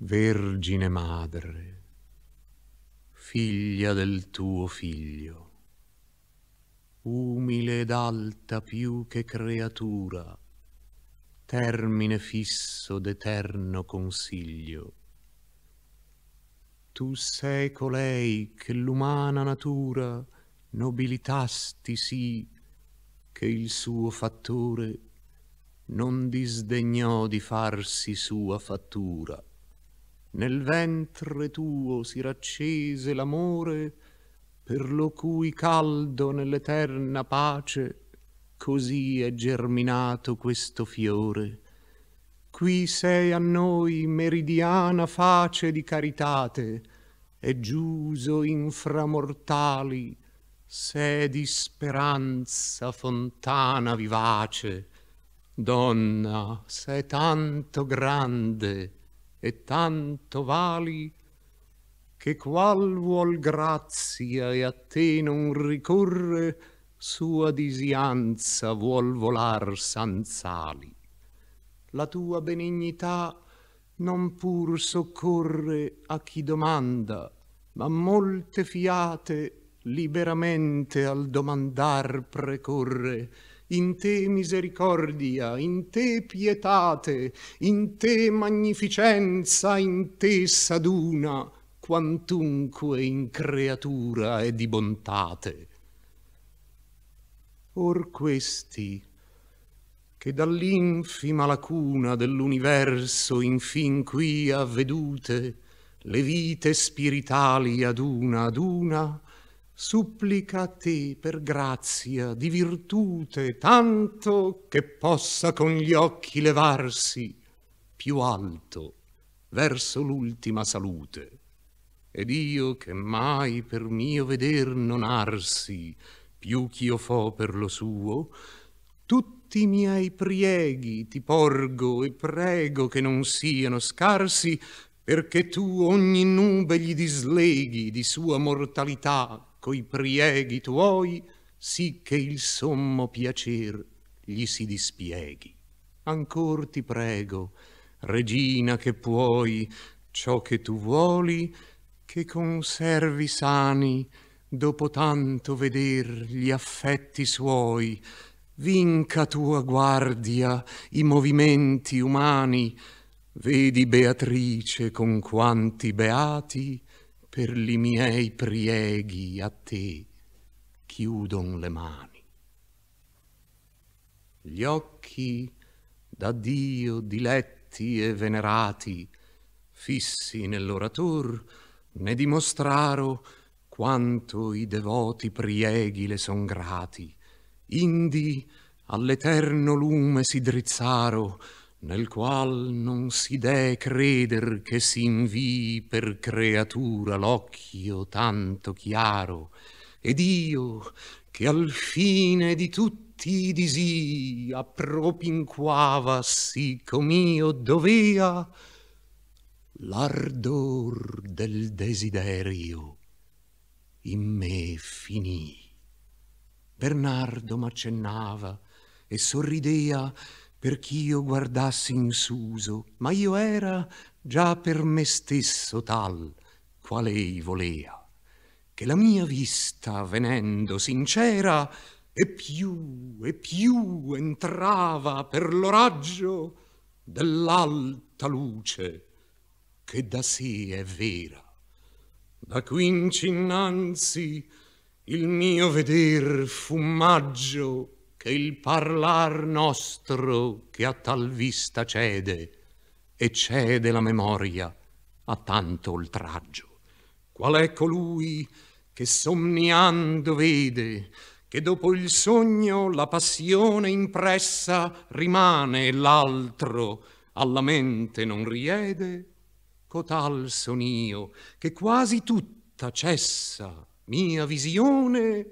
Vergine madre, figlia del tuo figlio, umile ed alta più che creatura, termine fisso d'eterno consiglio. Tu sei colei che l'umana natura nobilitasti sì che il suo fattore non disdegnò di farsi sua fattura nel ventre tuo si raccese l'amore per lo cui caldo nell'eterna pace così è germinato questo fiore qui sei a noi meridiana face di caritate e giuso inframortali sei di speranza fontana vivace donna se tanto grande e tanto vali che qual vuol grazia e a te non ricorre sua disianza vuol volar sanz'ali la tua benignità non pur soccorre a chi domanda ma molte fiate liberamente al domandar precorre in te misericordia, in te pietate, in te magnificenza, in te s'aduna, quantunque in creatura è di bontate. Or questi, che dall'infima lacuna dell'universo infin qui avvedute, le vite spiritali ad una ad una, supplica a te per grazia di virtute tanto che possa con gli occhi levarsi più alto verso l'ultima salute. Ed io che mai per mio veder non arsi, più ch'io fo per lo suo, tutti i miei prieghi ti porgo e prego che non siano scarsi, perché tu ogni nube gli disleghi di sua mortalità coi ecco, prieghi tuoi, sì che il sommo piacer gli si dispieghi. Ancor ti prego, regina che puoi, ciò che tu vuoli, che conservi sani, dopo tanto veder gli affetti suoi, vinca tua guardia i movimenti umani, vedi Beatrice con quanti beati per li miei prieghi a te chiudon le mani. Gli occhi da Dio diletti e venerati, fissi nell'orator, ne dimostraro quanto i devoti prieghi le son grati. Indi all'eterno lume si drizzaro, nel qual non si dee creder che si invii per creatura l'occhio tanto chiaro, ed io, che al fine di tutti i disii appropinquava sì com'io dovea, l'ardor del desiderio in me finì. Bernardo m'accennava e sorridea perch'io guardassi in suso, ma io era già per me stesso tal, qual ei volea, che la mia vista, venendo sincera, e più e più entrava per lo raggio dell'alta luce, che da sé è vera. Da quinci innanzi il mio veder fu maggio, che il parlar nostro che a tal vista cede e cede la memoria a tanto oltraggio. Qual è colui che somniando vede che dopo il sogno la passione impressa rimane e l'altro alla mente non riede? Cotal son io che quasi tutta cessa mia visione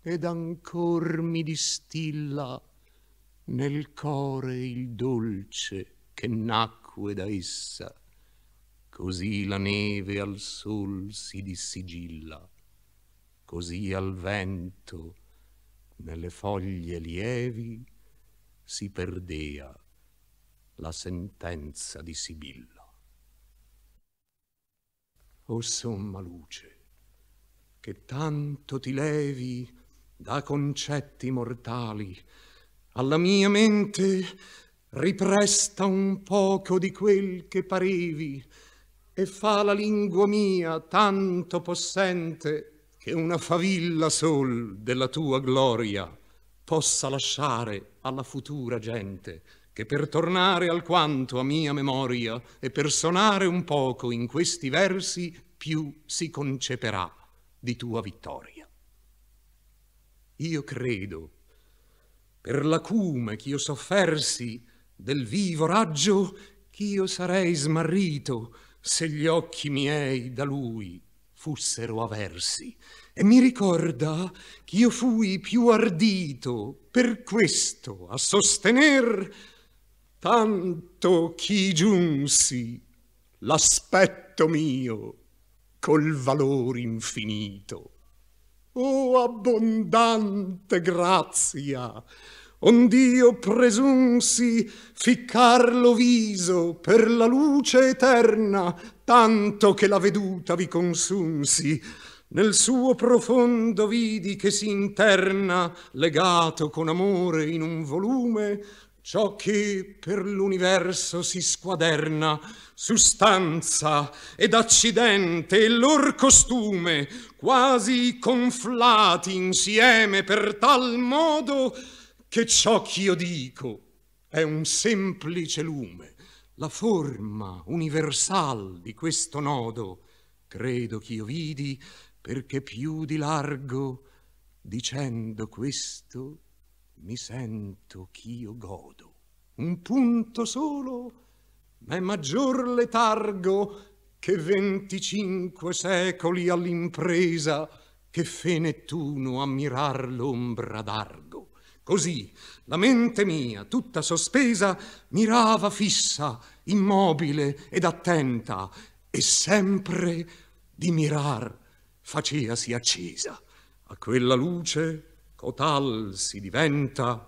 ed ancor mi distilla nel core il dolce che nacque da essa, così la neve al sol si dissigilla, così al vento nelle foglie lievi si perdea la sentenza di Sibilla. O somma luce, che tanto ti levi da concetti mortali, alla mia mente ripresta un poco di quel che parevi e fa la lingua mia tanto possente che una favilla sol della tua gloria possa lasciare alla futura gente che per tornare alquanto a mia memoria e per sonare un poco in questi versi più si conceperà di tua vittoria io credo, per l'acume ch'io soffersi del vivo raggio, ch'io sarei smarrito se gli occhi miei da lui fossero aversi. E mi ricorda ch'io fui più ardito per questo a sostener tanto chi giunsi l'aspetto mio col valor infinito o oh, abbondante grazia, ond'io presunsi ficcar lo viso per la luce eterna, tanto che la veduta vi consunsi, nel suo profondo vidi che si interna, legato con amore in un volume, Ciò che per l'universo si squaderna, sustanza ed accidente e lor costume, quasi conflati insieme per tal modo che ciò ch'io dico è un semplice lume. La forma universal di questo nodo, credo ch'io vidi, perché più di largo, dicendo questo, mi sento ch'io godo. Un punto solo, è maggior letargo che venticinque secoli all'impresa che fe Nettuno a mirar l'ombra d'argo. Così la mente mia, tutta sospesa, mirava fissa, immobile ed attenta, e sempre di mirar faceasi accesa. A quella luce cotal si diventa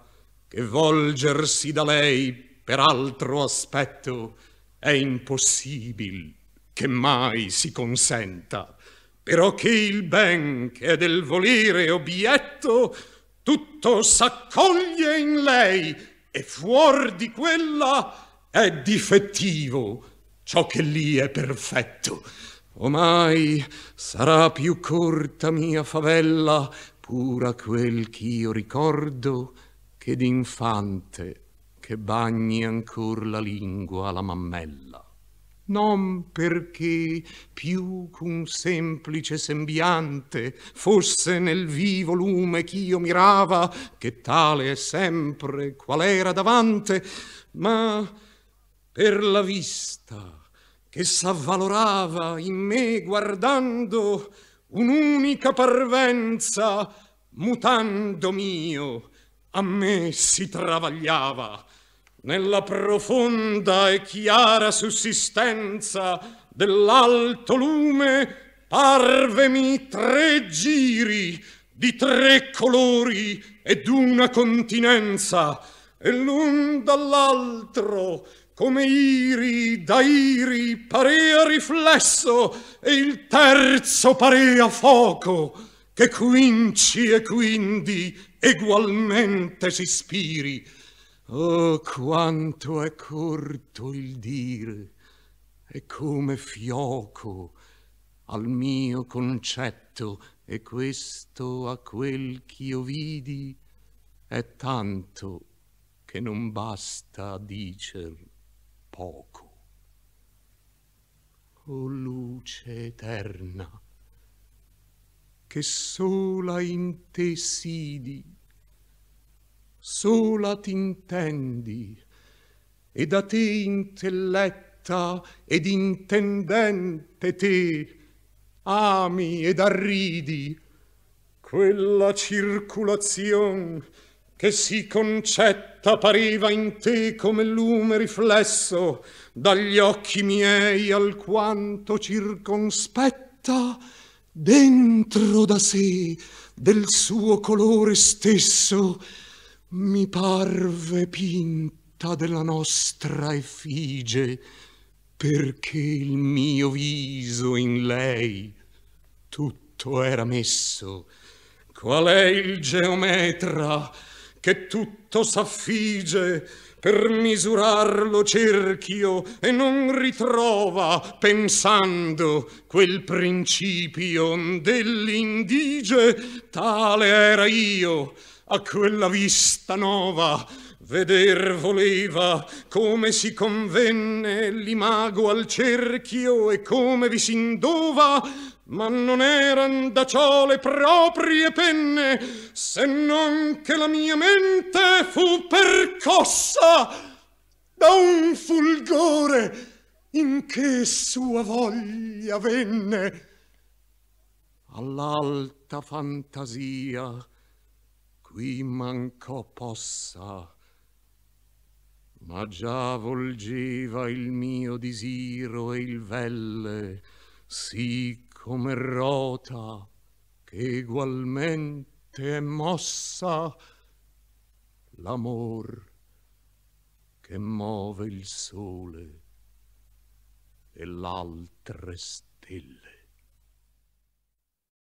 che volgersi da lei per altro aspetto è impossibil che mai si consenta però che il ben che è del volere obietto tutto s'accoglie in lei e fuor di quella è difettivo ciò che lì è perfetto omai sarà più corta mia favella pura quel ch'io ricordo che d'infante che bagni ancor la lingua alla mammella non perché più ch'un semplice sembiante fosse nel vivo lume ch'io mirava, che tale è sempre qual era davante, ma per la vista che s'avvalorava in me guardando, un'unica parvenza, mutando mio, a me si travagliava nella profonda e chiara sussistenza dell'alto lume parvemi tre giri di tre colori ed una continenza e l'un dall'altro come iri da iri parea riflesso e il terzo parea foco che quinci e quindi egualmente si spiri oh quanto è corto il dire e come fioco al mio concetto e questo a quel ch'io vidi è tanto che non basta dicerlo poco. O luce eterna, che sola in te sidi, sola t'intendi, e da te intelletta ed intendente te ami ed arridi quella circulazione che si concetta pareva in te come lume riflesso dagli occhi miei alquanto circonspetta dentro da sé del suo colore stesso mi parve pinta della nostra effige perché il mio viso in lei tutto era messo qual è il geometra che tutto s'affige per misurarlo cerchio e non ritrova pensando quel principio dell'indige tale era io a quella vista nova Veder voleva come si convenne l'imago al cerchio e come vi s'indova ma non eran da ciò le proprie penne, se non che la mia mente fu percossa da un fulgore in che sua voglia venne. All'alta fantasia qui mancò possa, ma già volgeva il mio disiro e il velle, sì come rota che egualmente è mossa l'amor che muove il sole e l'altre stelle.